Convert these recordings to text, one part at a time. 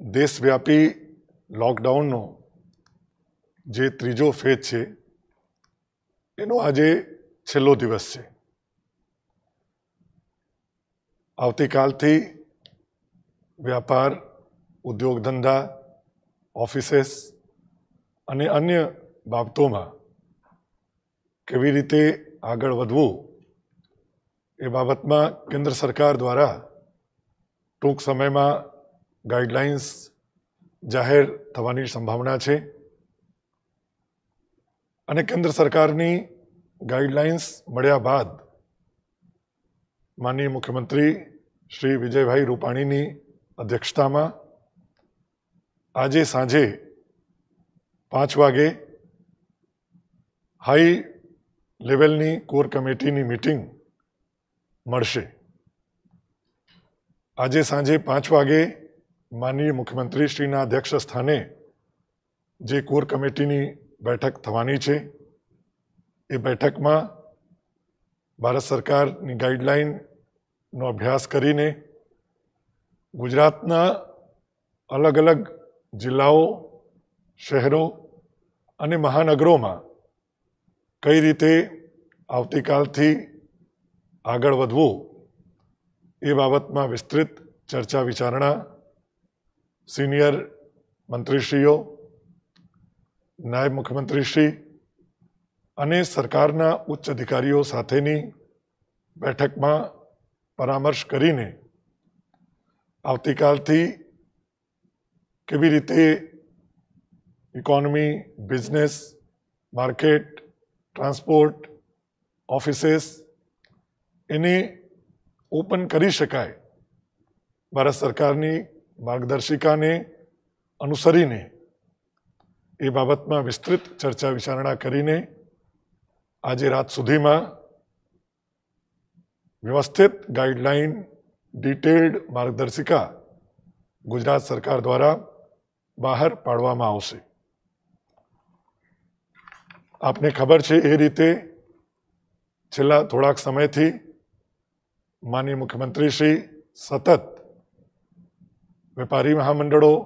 દેશવ્યાપી લોકડાઉનનો જે ત્રીજો ફેઝ છે એનો આજે છેલ્લો દિવસ છે આવતીકાલથી વ્યાપાર ઉદ્યોગ ધંધા ઓફિસેસ અને અન્ય બાબતોમાં કેવી રીતે આગળ વધવું એ બાબતમાં કેન્દ્ર સરકાર દ્વારા ટૂંક સમયમાં ગાઈડલાઇન્સ જાહેર થવાની સંભાવના છે અને કેન્દ્ર સરકારની ગાઈડલાઇન્સ મળ્યા બાદ માનનીય મુખ્યમંત્રી શ્રી વિજયભાઈ રૂપાણીની અધ્યક્ષતામાં આજે સાંજે પાંચ વાગે હાઈ લેવલની કોર કમિટીની મિટિંગ મળશે આજે સાંજે પાંચ વાગે માનનીય મુખ્યમંત્રીશ્રીના અધ્યક્ષ સ્થાને જે કોર કમિટીની બેઠક થવાની છે એ બેઠકમાં ભારત સરકારની ગાઈડલાઇનનો અભ્યાસ કરીને ગુજરાતના અલગ અલગ જિલ્લાઓ શહેરો અને મહાનગરોમાં કઈ રીતે આવતીકાલથી આગળ વધવું એ બાબતમાં વિસ્તૃત ચર્ચા વિચારણા સિનિયર મંત્રીશ્રીઓ નાયબ મુખ્યમંત્રીશ્રી અને સરકારના ઉચ્ચ અધિકારીઓ સાથેની બેઠકમાં પરામર્શ કરીને આવતીકાલથી કેવી રીતે economy business market transport offices એને ઓપન કરી શકાય ભારત સરકારની માર્ગદર્શિકાને અનુસરીને એ બાબતમાં વિસ્તૃત ચર્ચા વિચારણા કરીને આજે રાત સુધીમાં વ્યવસ્થિત ગાઈડલાઈન ડિટેલ્ડ માર્ગદર્શિકા ગુજરાત સરકાર દ્વારા બહાર પાડવામાં આવશે આપને ખબર છે એ રીતે છેલ્લા થોડાક સમયથી માનીય મુખ્યમંત્રીશ્રી સતત व्यापारी महामंडलों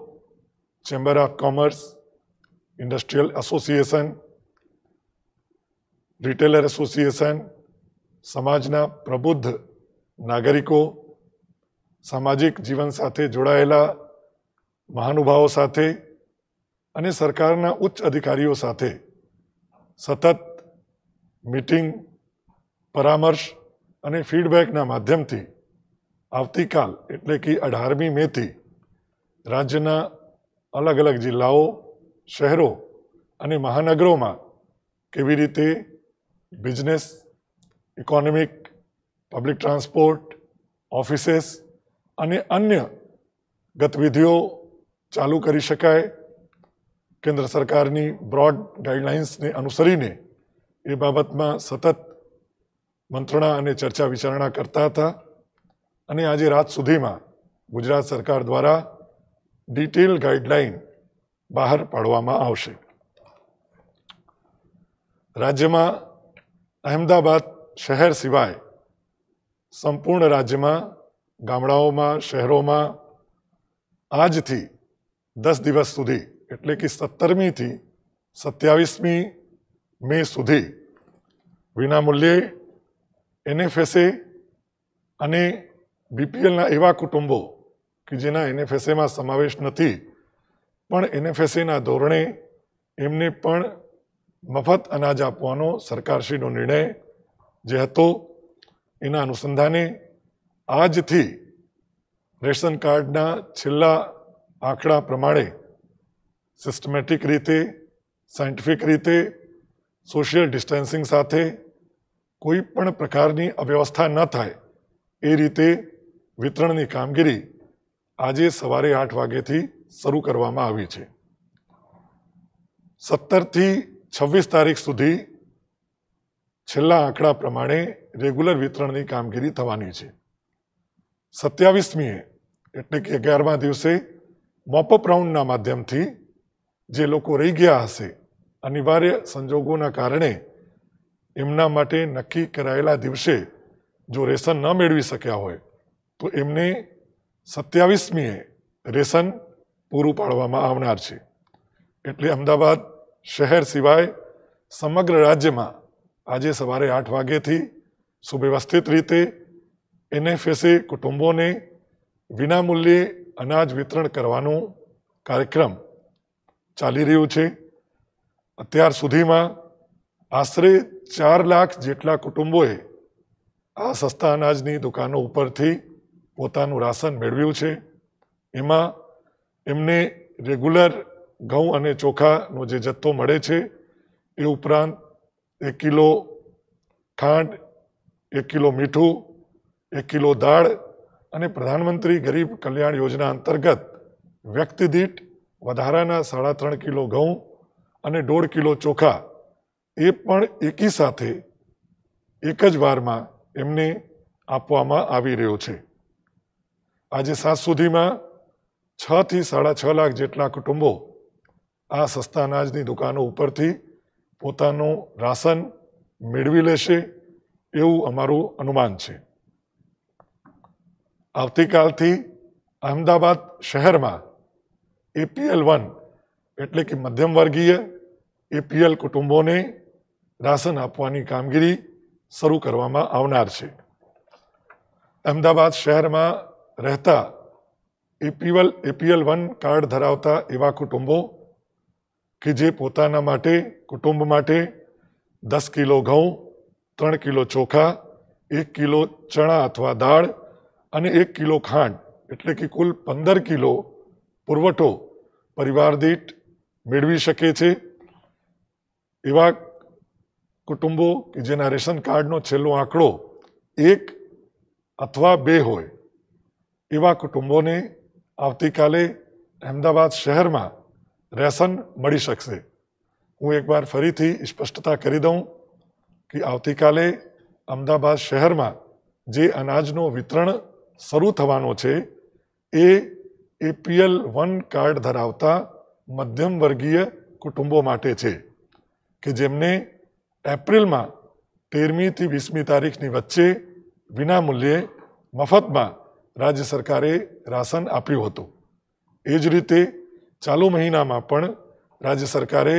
chamber of commerce industrial association retailer association સમાજના પ્રબુદ્ધ નાગરિકો સામાજિક જીવન સાથે જોડાયેલા મહાનુભાવો સાથે અને સરકારના ઉચ્ચ અધિકારીઓ સાથે સતત મીટિંગ પરામર્શ અને ફીડબેકના માધ્યમથી આવતીકાલ એટલે કે અઢારમી મેથી રાજ્યના અલગ અલગ જિલ્લાઓ શહેરો અને મહાનગરોમાં કેવી રીતે business economic public transport offices અને અન્ય ગતિવિધિઓ ચાલુ કરી શકાય કેન્દ્ર સરકારની બ્રોડ ગાઈડલાઇન્સને અનુસરીને એ બાબતમાં સતત મંત્રણા અને ચર્ચા વિચારણા કરતા હતા અને આજે રાત સુધીમાં ગુજરાત સરકાર દ્વારા ડિટેલ ગાઈડલાઈન બહાર પાડવામાં આવશે રાજ્યમાં અમદાવાદ શહેર સિવાય સંપૂર્ણ રાજ્યમાં ગામડાઓમાં શહેરોમાં આજથી 10 દિવસ સુધી એટલે કે 17મી થી 27મી મે સુધી વિનામૂલ્યે એનએફએસએ અને બીપીએલ ના એવા कुटुंबો કે જેના એનએફએસએમાં સમાવેશ નથી પણ એનએફએસએના ધોરણે એમને પણ મફત અનાજ આપવાનો સરકારશ્રીનો નિર્ણય જે હતો એના અનુસંધાને આજથી રેશન કાર્ડના છેલ્લા આંકડા પ્રમાણે સિસ્ટમેટિક રીતે સાયન્ટિફિક રીતે સોશિયલ ડિસ્ટન્સિંગ સાથે કોઈ પણ પ્રકારની અવ્યવસ્થા ન થાય એ રીતે વિતરણની કામગીરી આજે સવારે આઠ વાગ્યેથી શરૂ કરવામાં આવી છે સત્તરથી છવ્વીસ તારીખ સુધી છેલ્લા આંકડા પ્રમાણે રેગ્યુલર વિતરણની કામગીરી થવાની છે સત્યાવીસમીએ એટલે કે અગિયારમા દિવસે મોપઅપ રાઉન્ડના માધ્યમથી જે લોકો રહી ગયા હશે અનિવાર્ય સંજોગોના કારણે એમના માટે નક્કી કરાયેલા દિવસે જો રેશન ન મેળવી શક્યા હોય તો એમને સત્યાવીસમીએ રેશન પૂરું પાડવામાં આવનાર છે એટલે અમદાવાદ શહેર સિવાય સમગ્ર રાજ્યમાં આજે સવારે આઠ વાગ્યેથી સુવ્યવસ્થિત રીતે એનએફએસએ કુટુંબોને વિનામૂલ્યે અનાજ વિતરણ કરવાનો કાર્યક્રમ ચાલી રહ્યું છે અત્યાર સુધીમાં આશરે ચાર લાખ જેટલા કુટુંબોએ આ સસ્તા અનાજની દુકાનો ઉપરથી પોતાનું રાશન મેળવ્યું છે એમાં એમને રેગ્યુલર ઘઉં અને ચોખાનો જે જથ્થો મળે છે એ ઉપરાંત એક કિલો ખાંડ એક કિલો મીઠું એક કિલો દાળ અને પ્રધાનમંત્રી ગરીબ કલ્યાણ યોજના અંતર્ગત વ્યક્તિ દીઠ વધારાના સાડા ત્રણ કિલો ઘઉં અને દોઢ કિલો ચોખા એ પણ એકી સાથે એક જ વારમાં એમને આપવામાં આવી રહ્યો છે આજે સાત સુધીમાં છ થી સાડા છ લાખ જેટલા કુટુંબો આ સસ્તા અનાજની દુકાનો ઉપરથી પોતાનું રાશન મેળવી લેશે એવું અમારું અનુમાન છે આવતીકાલથી અહેમદાબાદ શહેરમાં એપીએલ વન એટલે કે મધ્યમ વર્ગીય એપીએલ કુટુંબોને રાશન આપવાની કામગીરી શરૂ કરવામાં આવનાર છે અમદાવાદ શહેરમાં રહેતા એપીએલ એપીએલ વન કાર્ડ ધરાવતા એવા કુટુંબો કે જે પોતાના માટે કુટુંબ માટે દસ કિલો ઘઉં ત્રણ કિલો ચોખા એક કિલો ચણા અથવા દાળ અને એક કિલો ખાંડ એટલે કે કુલ પંદર કિલો પુરવઠો પરિવાર દીઠ મેળવી શકે છે એવા કુટુંબો કે જેના રેશન કાર્ડનો છેલ્લો આંકડો એક અથવા બે હોય એવા કુટુંબોને આવતીકાલે અહેમદાબાદ શહેરમાં રેશન મળી શકશે હું એકવાર ફરીથી સ્પષ્ટતા કરી દઉં કે આવતીકાલે અમદાવાદ શહેરમાં જે અનાજનું વિતરણ શરૂ થવાનું છે એ એપીએલ વન કાર્ડ ધરાવતા મધ્યમ વર્ગીય કુટુંબો માટે છે કે જેમને એપ્રિલમાં તેરમીથી વીસમી તારીખની વચ્ચે વિનામૂલ્યે મફતમાં રાજ્ય સરકારે રાશન આપ્યું હતું એ જ રીતે ચાલુ મહિનામાં પણ રાજ્ય સરકારે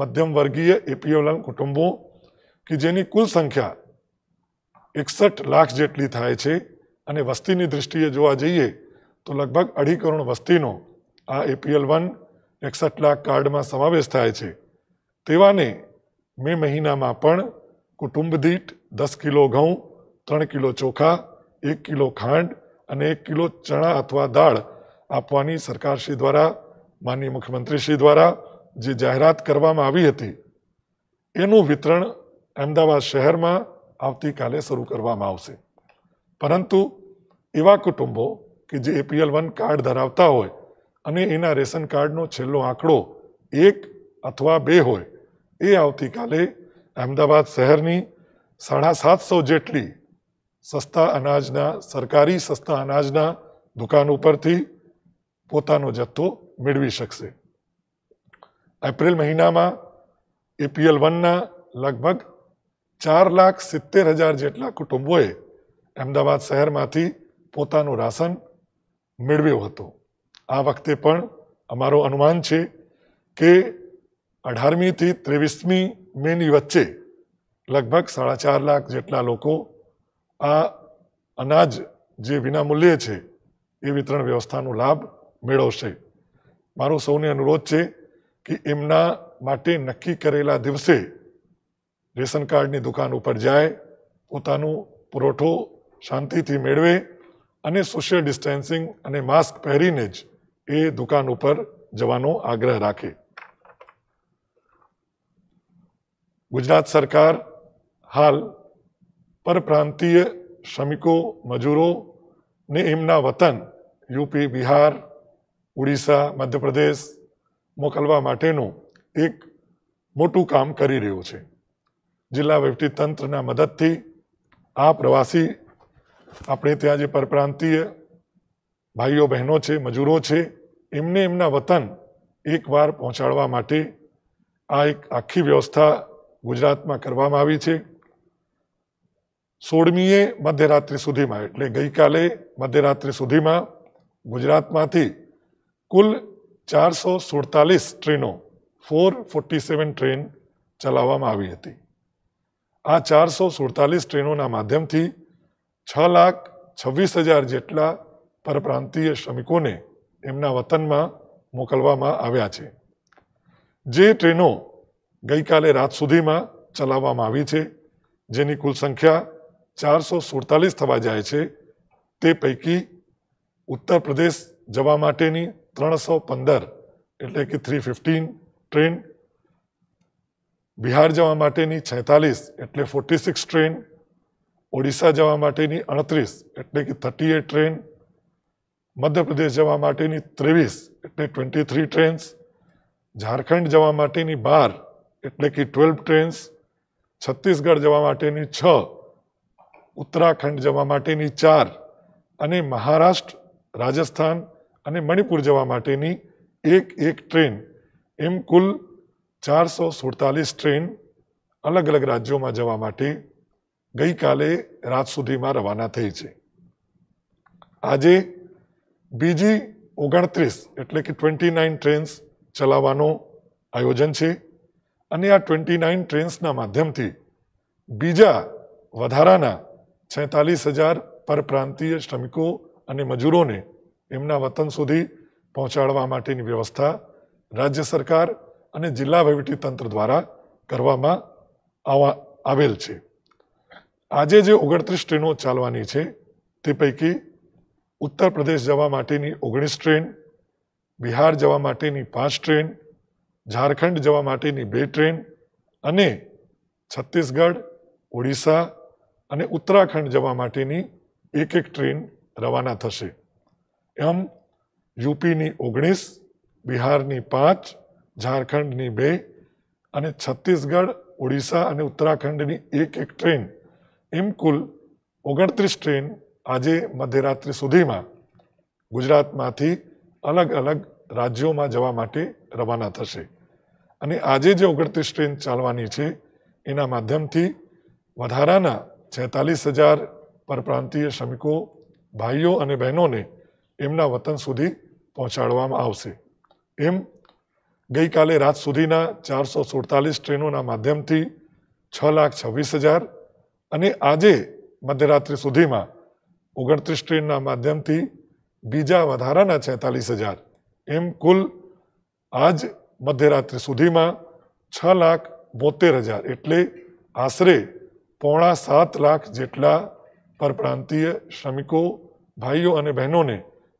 મધ્યમ વર્ગીય એપીએલ કુટુંબો કે જેની કુલ સંખ્યા એકસઠ લાખ જેટલી થાય છે અને વસ્તીની દૃષ્ટિએ જોવા જઈએ તો લગભગ અઢી કરોડ વસ્તીનો આ એપીએલ વન એકસઠ લાખ કાર્ડમાં સમાવેશ થાય છે તેવાને મે મહિનામાં પણ કુટુંબ દીઠ દસ કિલો ઘઉં ત્રણ કિલો ચોખા એક કિલો ખાંડ અને એક કિલો ચણા અથવા દાળ આપવાની સરકારશ્રી દ્વારા માનનીય મુખ્યમંત્રીશ્રી દ્વારા જે જાહેરાત કરવામાં આવી હતી એનું વિતરણ અમદાવાદ શહેરમાં આવતીકાલે શરૂ કરવામાં આવશે પરંતુ એવા કુટુંબો કે જે એપીએલ વન કાર્ડ ધરાવતા હોય અને એના રેશન કાર્ડનો છેલ્લો આંકડો એક અથવા બે હોય એ આવતીકાલે અમદાવાદ શહેરની સાડા સાતસો જેટલી સસ્તા અનાજના સરકારી સસ્તા અનાજના દુકાન ઉપરથી પોતાનો જથ્થો મેળવી શકશે એપ્રિલ મહિનામાં એપીએલ વનના લગભગ ચાર લાખ સિત્તેર હજાર જેટલા કુટુંબોએ અમદાવાદ શહેરમાંથી પોતાનું રાશન મેળવ્યું હતું આ વખતે પણ અમારો અનુમાન છે કે અઢારમીથી ત્રેવીસમી મેની વચ્ચે લગભગ સાડા ચાર લાખ જેટલા લોકો આ અનાજ જે વિનામૂલ્યે છે એ વિતરણ વ્યવસ્થાનો લાભ મેળવશે મારો સૌને અનુરોધ છે કે એમના માટે નક્કી કરેલા દિવસે રેશન કાર્ડની દુકાન ઉપર જાય પોતાનો પુરવઠો શાંતિથી મેળવે અને સોશિયલ ડિસ્ટન્સિંગ અને માસ્ક પહેરીને જ એ દુકાન ઉપર જવાનો આગ્રહ રાખે ગુજરાત સરકાર હાલ પરપ્રાંતીય શ્રમિકો મજૂરોને એમના વતન યુપી બિહાર ઓડિશા મધ્યપ્રદેશ મોકલવા માટેનું એક મોટું કામ કરી રહ્યું છે જિલ્લા તંત્રના મદદથી આ પ્રવાસી આપણે ત્યાં જે પરપ્રાંતીય ભાઈઓ બહેનો છે મજૂરો છે એમને એમના વતન એકવાર પહોંચાડવા માટે આ એક આખી વ્યવસ્થા ગુજરાતમાં કરવામાં આવી છે સોળમીએ મધ્યરાત્રિ સુધીમાં એટલે ગઈકાલે મધ્યરાત્રિ સુધીમાં ગુજરાતમાંથી કુલ ચારસો સુડતાલીસ ટ્રેનો ફોર ફોર્ટી સેવન ટ્રેન ચલાવવામાં આવી હતી આ ચારસો સુડતાલીસ ટ્રેનોના માધ્યમથી છ લાખ છવ્વીસ હજાર જેટલા પરપ્રાંતીય શ્રમિકોને એમના વતનમાં મોકલવામાં આવ્યા છે જે ટ્રેનો ગઈકાલે રાત સુધીમાં ચલાવવામાં આવી છે જેની કુલ સંખ્યા ચારસો સુડતાલીસ થવા જાય છે તે પૈકી ઉત્તર પ્રદેશ જવા માટેની ત્રણસો પંદર એટલે કે થ્રી ફિફ્ટીન ટ્રેન બિહાર જવા માટેની છેતાલીસ એટલે ફોર્ટી સિક્સ ટ્રેન ઓડિશા જવા માટેની અડત્રીસ એટલે કે થર્ટી એટ ટ્રેન મધ્યપ્રદેશ જવા માટેની ત્રેવીસ એટલે ટ્વેન્ટી થ્રી ટ્રેન્સ ઝારખંડ જવા માટેની બાર એટલે કે ટ્વેલ્વ ટ્રેન્સ છત્તીસગઢ જવા માટેની છ ઉત્તરાખંડ જવા માટેની ચાર અને મહારાષ્ટ્ર રાજસ્થાન અને મણિપુર જવા માટેની એક એક ટ્રેન એમ કુલ ચારસો સુડતાલીસ ટ્રેન અલગ અલગ રાજ્યોમાં જવા માટે ગઈકાલે રાત સુધીમાં રવાના થઈ છે આજે બીજી ઓગણત્રીસ એટલે કે ટ્વેન્ટી નાઇન ટ્રેન્સ ચલાવવાનું આયોજન છે અને આ ટ્વેન્ટી નાઇન ટ્રેન્સના માધ્યમથી બીજા વધારાના છેતાલીસ હજાર પરપ્રાંતિય શ્રમિકો અને મજૂરોને એમના વતન સુધી પહોંચાડવા માટેની વ્યવસ્થા રાજ્ય સરકાર અને જિલ્લા તંત્ર દ્વારા કરવામાં આવેલ છે આજે જે ઓગણત્રીસ ટ્રેનો ચાલવાની છે તે પૈકી ઉત્તર પ્રદેશ જવા માટેની ઓગણીસ ટ્રેન બિહાર જવા માટેની પાંચ ટ્રેન ઝારખંડ જવા માટેની બે ટ્રેન અને છત્તીસગઢ ઓડિશા અને ઉત્તરાખંડ જવા માટેની એક એક ટ્રેન રવાના થશે એમ યુપીની ઓગણીસ બિહારની પાંચ ઝારખંડની બે અને છત્તીસગઢ ઓડિશા અને ઉત્તરાખંડની એક એક ટ્રેન એમ કુલ ઓગણત્રીસ ટ્રેન આજે મધ્યરાત્રિ સુધીમાં ગુજરાતમાંથી અલગ અલગ રાજ્યોમાં જવા માટે રવાના થશે અને આજે જે ઓગણત્રીસ ટ્રેન ચાલવાની છે એના માધ્યમથી વધારાના છેતાલીસ હજાર પરપ્રાંતીય શ્રમિકો ભાઈઓ અને બહેનોને એમના વતન સુધી પહોંચાડવામાં આવશે એમ ગઈકાલે રાત સુધીના ચારસો સુડતાલીસ ટ્રેનોના માધ્યમથી છ લાખ છવ્વીસ હજાર અને આજે મધ્યરાત્રિ સુધીમાં ઓગણત્રીસ ટ્રેનના માધ્યમથી બીજા વધારાના છેતાલીસ હજાર એમ કુલ આજ મધ્યરાત્રિ સુધીમાં છ લાખ બોતેર હજાર એટલે આશરે પોણા સાત લાખ જેટલા પરપ્રાંતીય શ્રમિકો ભાઈઓ અને બહેનોને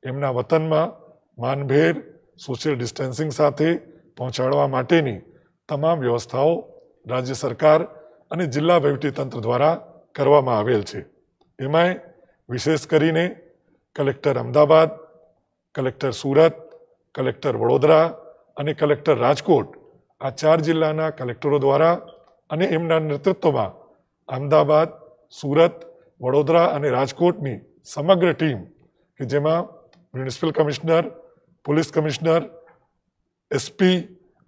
એમના વતનમાં માનભેર સોશિયલ ડિસ્ટન્સિંગ સાથે પહોંચાડવા માટેની તમામ વ્યવસ્થાઓ રાજ્ય સરકાર અને જિલ્લા વહીવટીતંત્ર દ્વારા કરવામાં આવેલ છે એમાંય વિશેષ કરીને collector Ahmedabad collector Surat collector Vadodara અને કલેક્ટર રાજકોટ આ ચાર જિલ્લાના કલેક્ટરો દ્વારા અને એમના નેતૃત્વમાં અમદાવાદ સુરત વડોદરા અને રાજકોટની સમગ્ર ટીમ કે જેમાં municipal commissioner police commissioner SP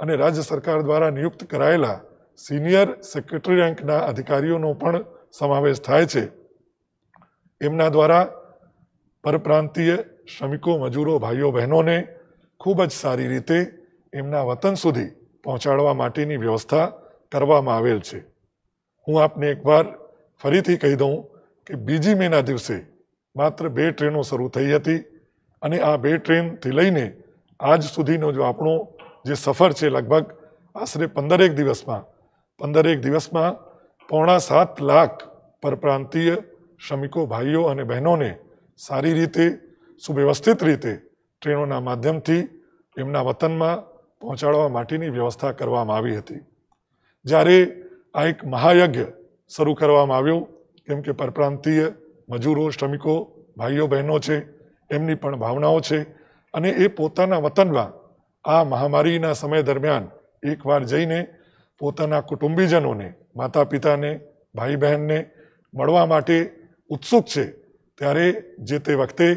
અને રાજ્ય સરકાર દ્વારા નિયુક્ત કરાયેલા સિનિયર સેક્રેટરી રેન્કના અધિકારીઓનો પણ સમાવેશ થાય છે એમના દ્વારા પરપ્રાંતીય શ્રમિકો મજૂરો ભાઈઓ બહેનોને ખૂબ જ સારી રીતે એમના વતન સુધી પહોંચાડવા માટેની વ્યવસ્થા કરવામાં આવેલ છે હું આપને એકવાર ફરીથી કહી દઉં કે બીજી મેના દિવસે માત્ર બે ટ્રેનો શરૂ થઈ હતી અને આ બે ટ્રેન થી લઈને આજ સુધીનો જો આપણો જે સફર છે લગભગ આશરે 15 એક દિવસમાં 15 એક દિવસમાં પોણા 7 લાખ પરપ્રાંતિય શમિકો ભાઈઓ અને બહેનોને સારી રીતે સુવ્યવસ્થિત રીતે ટ્રેનોના માધ્યમથી એમના વતનમાં પહોંચાડવાની વ્યવસ્થા કરવામાં આવી હતી જ્યારે આ એક મહાયજ્ઞ શરૂ કરવામાં આવ્યો કેમ કે પરપ્રાંતીય મજૂરો શ્રમિકો ભાઈઓ બહેનો છે એમની પણ ભાવનાઓ છે અને એ પોતાના વતનમાં આ મહામારીના સમય દરમિયાન એકવાર જઈને પોતાના કુટુંબીજનોને માતા પિતાને ભાઈ બહેનને મળવા માટે ઉત્સુક છે ત્યારે જે તે વખતે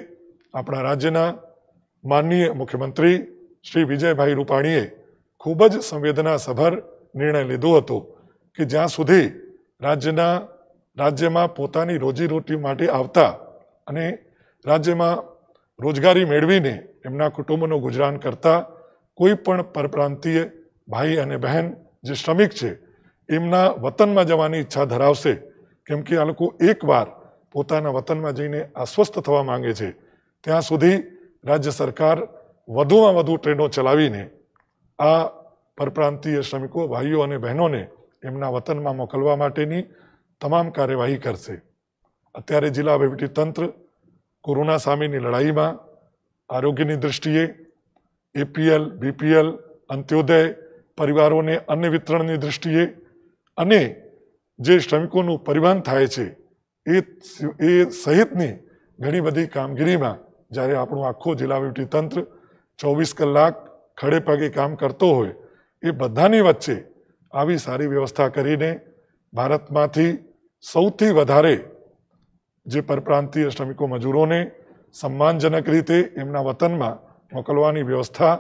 આપણા રાજ્યના માનનીય મુખ્યમંત્રી શ્રી વિજયભાઈ રૂપાણીએ ખૂબ જ સંવેદનાસભર નિર્ણય લીધો હતો કે જ્યાં સુધી રાજ્યના રાજ્યમાં પોતાની રોજીરોટી માટે આવતા અને રાજ્યમાં રોજગારી મેળવીને એમના કુટુંબનું ગુજરાન કરતા કોઈ પણ પરપ્રાંતીય ભાઈ અને બહેન જે શ્રમિક છે એમના વતનમાં જવાની ઈચ્છા ધરાવશે કેમકે આ લોકો એકવાર પોતાના વતનમાં જઈને અસ્વસ્થ થવા માંગે છે ત્યાં સુધી રાજ્ય સરકાર વધુમાં વધુ ટ્રેનો ચલાવીને આ પરપ્રાંતીય શ્રમિકો ભાઈઓ અને બહેનોને એમના વતનમાં મોકલવા માટેની તમામ કાર્યવાહી કરશે અત્યારે જિલ્લા તંત્ર કોરોના સામેની લડાઈમાં આરોગ્યની દૃષ્ટિએ એપીએલ બીપીએલ અંત્યોદય પરિવારોને અન્ય વિતરણની દૃષ્ટિએ અને જે શ્રમિકોનું પરિવહન થાય છે એ એ સહિતની ઘણી બધી કામગીરીમાં જ્યારે આપણું આખો જિલ્લા તંત્ર ચોવીસ કલાક ખડે પગે કામ કરતો હોય એ બધાની વચ્ચે આવી સારી વ્યવસ્થા કરીને ભારતમાંથી સૌથી વધારે જે પરપ્રાંતીય શ્રમિકો મજૂરોને સન્માનજનક રીતે એમના વતનમાં મોકલવાની વ્યવસ્થા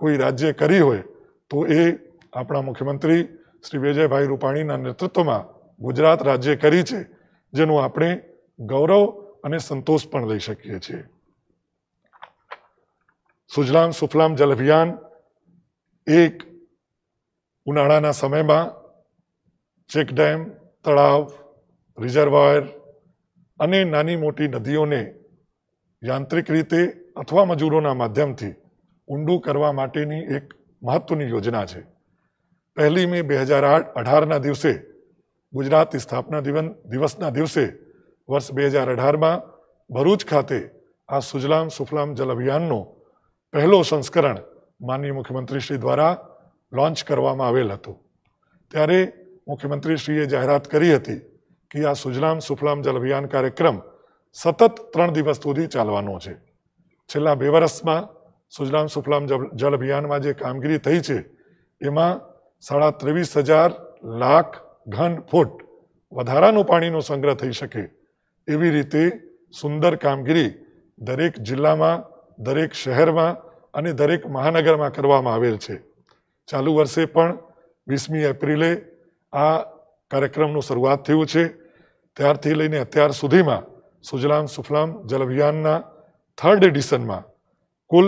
કોઈ રાજ્યે કરી હોય તો એ આપણા મુખ્યમંત્રી શ્રી વિજયભાઈ રૂપાણીના નેતૃત્વમાં ગુજરાત રાજ્ય કરી છે જેનું આપણે ગૌરવ અને સંતોષ પણ લઈ શકીએ છીએ સુજલામ સુફલામ જલ અભિયાન એક ઉનાળાના સમયમાં ચેક ડેમ તળાવ રિઝર્વાયર અને નાની મોટી નદીઓને યાંત્રિક રીતે અથવા મજૂરોના માધ્યમથી ઊંડું કરવા માટેની એક મહત્વની યોજના છે પહેલી મે બે હજાર આઠ અઢારના દિવસે ગુજરાત સ્થાપના દિવન દિવસના દિવસે વર્ષ બે હજાર અઢારમાં ભરૂચ ખાતે આ સુજલામ સુફલામ જલ અભિયાનનો પહેલો સંસ્કરણ માનનીય મુખ્યમંત્રી શ્રી દ્વારા લોન્ચ કરવામાં આવેલ હતું ત્યારે મુખ્યમંત્રીશ્રીએ જાહેરાત કરી હતી કે આ સુજલામ સુફલામ જલ અભિયાન કાર્યક્રમ સતત ત્રણ દિવસ સુધી ચાલવાનો છે છેલ્લા બે વર્ષમાં સુજલામ સુફલામ જલ અભિયાનમાં જે કામગીરી થઈ છે એમાં સાડા ત્રેવીસ હજાર લાખ ઘન ફૂટ વધારાનું પાણીનો સંગ્રહ થઈ શકે એવી રીતે સુંદર કામગીરી દરેક જિલ્લામાં દરેક શહેરમાં અને દરેક મહાનગરમાં કરવામાં આવેલ છે ચાલુ વર્ષે પણ વીસમી એપ્રિલે આ કાર્યક્રમનું શરૂઆત થયું છે ત્યારથી લઈને અત્યાર સુધીમાં સુજલામ સુફલામ જલ અભિયાનના થર્ડ એડિશનમાં કુલ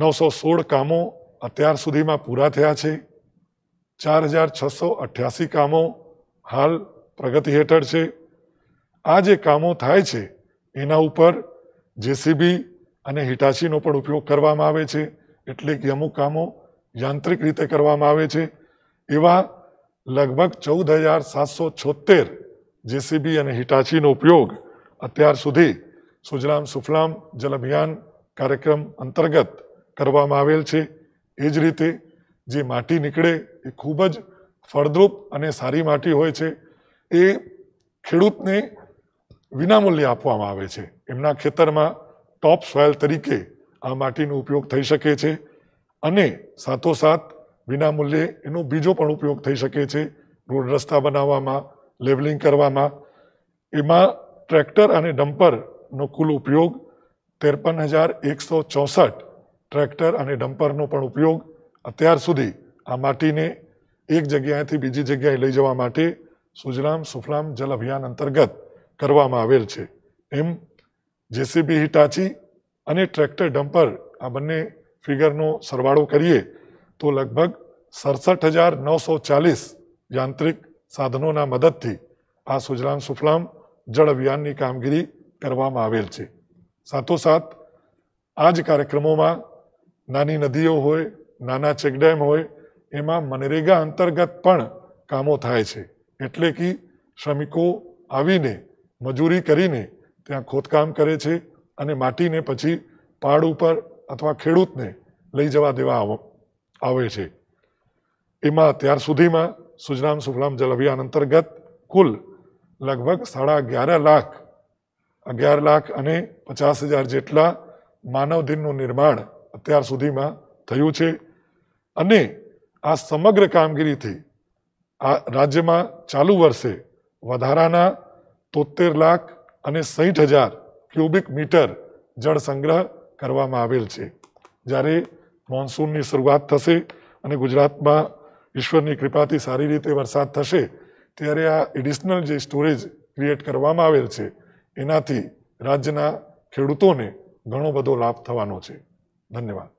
નવસો સોળ કામો અત્યાર સુધીમાં પૂરા થયા છે ચાર હજાર છસો અઠ્યાસી કામો હાલ પ્રગતિ હેઠળ છે આ જે કામો થાય છે એના ઉપર જેસીબી અને હિટાચીનો પણ ઉપયોગ કરવામાં આવે છે એટલે કે અમુક કામો યાંત્રિક રીતે કરવામાં આવે છે એવા લગભગ ચૌદ હજાર સાતસો છોતેર જેસીબી અને હિટાચીનો ઉપયોગ અત્યાર સુધી સુજલામ સુફલામ જલ અભિયાન કાર્યક્રમ અંતર્ગત કરવામાં આવેલ છે એ જ રીતે જે માટી નીકળે એ ખૂબ જ ફળદ્રુપ અને સારી માટી હોય છે એ ખેડૂતને વિનામૂલ્યે આપવામાં આવે છે એમના ખેતરમાં ટોપ સોઇલ તરીકે આ માટીનો ઉપયોગ થઈ શકે છે અને સાથોસાથ વિનામૂલ્યે એનો બીજો પણ ઉપયોગ થઈ શકે છે રોડ રસ્તા બનાવવામાં લેવલિંગ કરવામાં એમાં ટ્રેક્ટર અને ડમ્પરનો કુલ ઉપયોગ ત્રેપન હજાર એકસો ચોસઠ ટ્રેક્ટર અને ડમ્પરનો પણ ઉપયોગ અત્યાર સુધી આ માટીને એક જગ્યાએથી બીજી જગ્યાએ લઈ જવા માટે સુજરામ સુફલામ જલ અભિયાન અંતર્ગત કરવામાં આવેલ છે એમ જેસીબી હિટાચી અને ટ્રેક્ટર ડમ્પર આ બંને ફિગરનો સરવાળો કરીએ તો લગભગ સડસઠ હજાર નવસો ચાલીસ યાંત્રિક સાધનોના મદદથી આ સુજલામ સુફલામ જળ અભિયાનની કામગીરી કરવામાં આવેલ છે સાથોસાથ આ જ કાર્યક્રમોમાં નાની નદીઓ હોય નાના ચેકડેમ હોય એમાં મનરેગા અંતર્ગત પણ કામો થાય છે એટલે કે શ્રમિકો આવીને મજૂરી કરીને ત્યાં ખોદકામ કરે છે અને માટીને પછી પહાડ ઉપર અથવા ખેડૂતને લઈ જવા દેવા આવે છે એમાં ત્યાર સુધીમાં સુજલામ સુફલામ જલ અભિયાન અંતર્ગત કુલ લગભગ સાડા અગિયાર લાખ અગિયાર લાખ અને પચાસ હજાર જેટલા માનવદિનનું નિર્માણ અત્યાર સુધીમાં થયું છે અને આ સમગ્ર કામગીરીથી આ રાજ્યમાં ચાલુ વર્ષે વધારાના તોતેર લાખ અને સાહીઠ હજાર ક્યુબિક મીટર જળ સંગ્રહ કરવામાં આવેલ છે જ્યારે મોન્સૂનની શરૂઆત થશે અને ગુજરાતમાં ઈશ્વરની કૃપાથી સારી રીતે વરસાદ થશે ત્યારે આ એડિશનલ જે સ્ટોરેજ ક્રિએટ કરવામાં આવેલ છે એનાથી રાજ્યના ખેડૂતોને ઘણો બધો લાભ થવાનો છે ધન્યવાદ